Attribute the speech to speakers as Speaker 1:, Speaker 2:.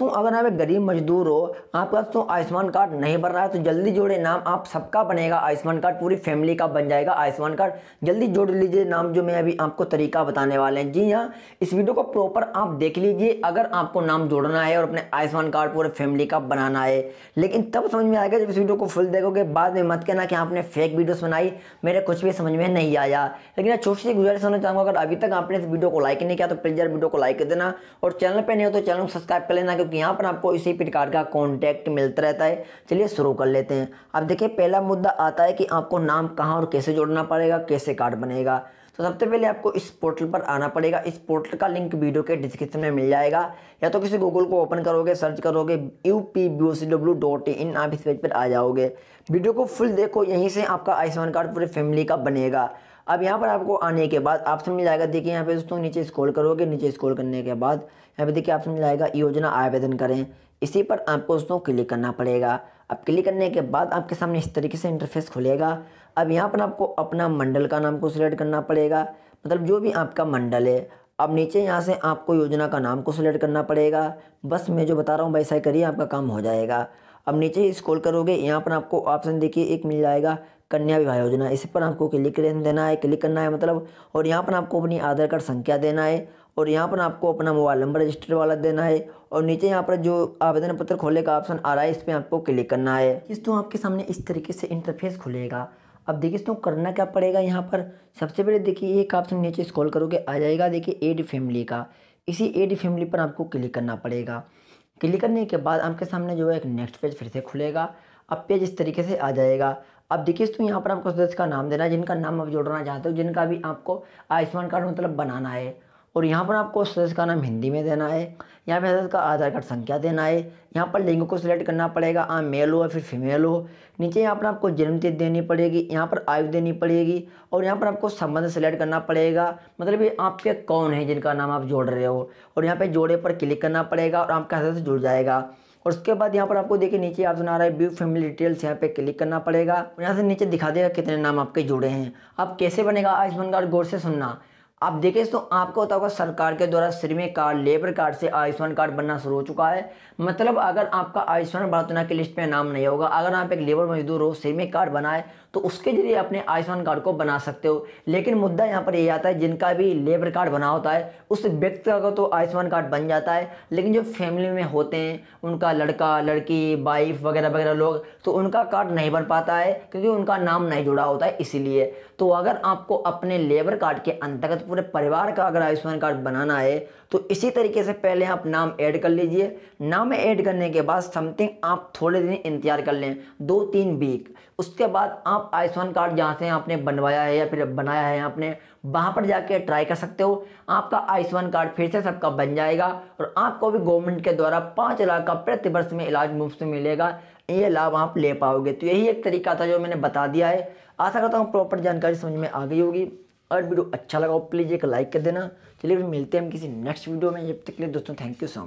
Speaker 1: दोस्तों अगर आप एक गरीब मजदूर हो आपका तो आयुष्मान कार्ड नहीं बन रहा है तो जल्दी जोड़े नाम आप सबका बनेगा आयुष्मान कार्ड पूरी फैमिली का बन जाएगा आयुष्मान कार्ड जल्दी जोड़ लीजिए नाम जो मैं अभी आपको तरीका बताने वाले हैं जी हाँ इस वीडियो को प्रॉपर आप देख लीजिए अगर आपको नाम जोड़ना है और अपने आयुष्मान कार्ड पूरे फैमिली का बनाना है लेकिन तब समझ में आएगा जब इस वीडियो को फुल देखोगे बाद में मत कहना कि आपने फेक वीडियोज़ बनाई मेरे कुछ भी समझ में नहीं आया लेकिन मैं छोटी सी गुजारिश होना चाहूँगा अगर अभी तक आपने इस वीडियो को लाइक नहीं किया तो प्लीज़ वीडियो को लाइक कर देना और चैनल पर नहीं हो तो चैनल को सब्सक्राइब कर लेना मतलब कि यहाँ पर आपको इसी प्रकार का कॉन्टैक्ट मिलता रहता है चलिए शुरू कर लेते हैं अब देखिए पहला मुद्दा आता है कि आपको नाम कहाँ और कैसे जोड़ना पड़ेगा कैसे कार्ड बनेगा तो सबसे पहले आपको इस पोर्टल पर आना पड़ेगा इस पोर्टल का लिंक वीडियो के डिस्क्रिप्शन में मिल जाएगा या तो किसी गूगल को ओपन करोगे सर्च करोगे U P B O C W dot in आप इस पेज पर आ जाओगे वीडियो को फुल देखो यहीं से आपका आयुष्मान कार्ड पूरे फैमिली का बनेगा अब यहाँ पर आपको आने के बाद ऑप्शन मिल जाएगा देखिए यहाँ पे दोस्तों नीचे स्क्रॉल करोगे नीचे स्क्रॉल करने के बाद यहाँ पे देखिए ऑप्शन मिल जाएगा योजना आवेदन करें इसी पर आपको दोस्तों क्लिक करना पड़ेगा अब क्लिक करने के बाद आपके सामने इस तरीके से इंटरफेस खुलेगा अब यहाँ पर आपको अपना मंडल का नाम को सिलेक्ट करना पड़ेगा मतलब जो भी आपका मंडल है अब नीचे यहाँ से आपको योजना का नाम को सिलेक्ट करना पड़ेगा बस मैं जो बता रहा हूँ वैसा ही करिए आपका काम हो जाएगा अब नीचे स्क्रॉल करोगे यहाँ पर आपको ऑप्शन देखिए एक मिल जाएगा कन्या विवाह योजना इस पर आपको क्लिक देना है क्लिक करना है मतलब और यहाँ पर आपको अपनी आधार कार्ड संख्या देना है और यहाँ पर आपको अपना मोबाइल नंबर रजिस्टर वाला देना है और नीचे यहाँ पर जो आवेदन पत्र खोले का ऑप्शन आ रहा है इस पर आपको क्लिक करना है तो आपके सामने इस तरीके से इंटरफेस खुलेगा अब देखिए दोस्तों करना क्या पड़ेगा यहाँ पर सबसे पहले देखिए एक ऑप्शन नीचे स्क्रॉल करोगे आ जाएगा देखिए एड फैमिली का इसी एड फैमिली पर आपको क्लिक करना पड़ेगा क्लिक करने के बाद आपके सामने जो है एक नेक्स्ट पेज फिर से खुलेगा अब पेज इस तरीके से आ जाएगा अब देखिए तो यहाँ पर आपको सदस्य का नाम देना है जिनका नाम आप जोड़ना चाहते हो जिनका भी आपको आयुष्मान कार्ड मतलब बनाना है और यहाँ पर आपको सदस्य का नाम हिंदी में देना है यहाँ पर सदस्य का आधार कार्ड संख्या देना है यहाँ पर लिंग को सिलेक्ट करना पड़ेगा आप मेल हो या फिर फीमेल हो नीचे यहाँ पर आपको जन्म तिथि देनी पड़ेगी यहाँ पर आयु देनी पड़ेगी और यहाँ पर आपको संबंध सिलेक्ट करना पड़ेगा मतलब ये आपके कौन है जिनका नाम आप जोड़ रहे हो और यहाँ पर जोड़े पर क्लिक करना पड़ेगा और आपका सदस्य जुड़ जाएगा और उसके बाद यहाँ पर आपको देखिए नीचे ऑप्शन आ रहा है व्यू फैमिली डिटेल्स यहाँ पे क्लिक करना पड़ेगा यहाँ से नीचे दिखा देगा कितने नाम आपके जुड़े हैं अब कैसे बनेगा आयुष्मान कार्ड गौर से सुनना आप देखिए तो आपको होता होगा सरकार के द्वारा श्रमिक कार्ड लेबर कार्ड से आयुष्मान कार्ड बनना शुरू हो चुका है मतलब अगर आपका आयुष्मान भारत योजना की लिस्ट में नाम नहीं होगा अगर आप एक लेबर मजदूर हो श्रमिक कार्ड बनाए तो उसके जरिए अपने आयुष्मान कार्ड को बना सकते हो लेकिन मुद्दा यहाँ पर यह आता है जिनका भी लेबर कार्ड बना होता है उस व्यक्ति का तो आयुष्मान कार्ड बन जाता है लेकिन जो फैमिली में होते हैं उनका लड़का लड़की वाइफ वगैरह वगैरह लोग तो उनका कार्ड नहीं बन पाता है क्योंकि उनका नाम नहीं जुड़ा होता है इसीलिए तो अगर आपको अपने लेबर कार्ड के अंतर्गत पूरे परिवार का अगर आयुष्मान कार्ड बनाना है तो इसी तरीके से पहले आप नाम ऐड कर लीजिए नाम ऐड करने के बाद समथिंग आप थोड़े दिन इंतजार कर लें दो तीन वीक उसके बाद आप आयुष्मान कार्ड जहाँ से आपने बनवाया है या फिर बनाया है आपने वहाँ पर जाके ट्राई कर सकते हो आपका आयुष्मान कार्ड फिर से सबका बन जाएगा और आपको भी गवर्नमेंट के द्वारा पाँच लाख का प्रतिवर्ष में इलाज मुफ्त मिलेगा ये लाभ आप ले पाओगे तो यही एक तरीका था जो मैंने बता दिया है आशा करता हूँ प्रॉपर जानकारी समझ में आ गई होगी और वीडियो अच्छा लगा हो प्लीज़ एक लाइक कर देना चलिए फिर मिलते हैं हम किसी नेक्स्ट वीडियो में जब तक के लिए दोस्तों थैंक यू सो मच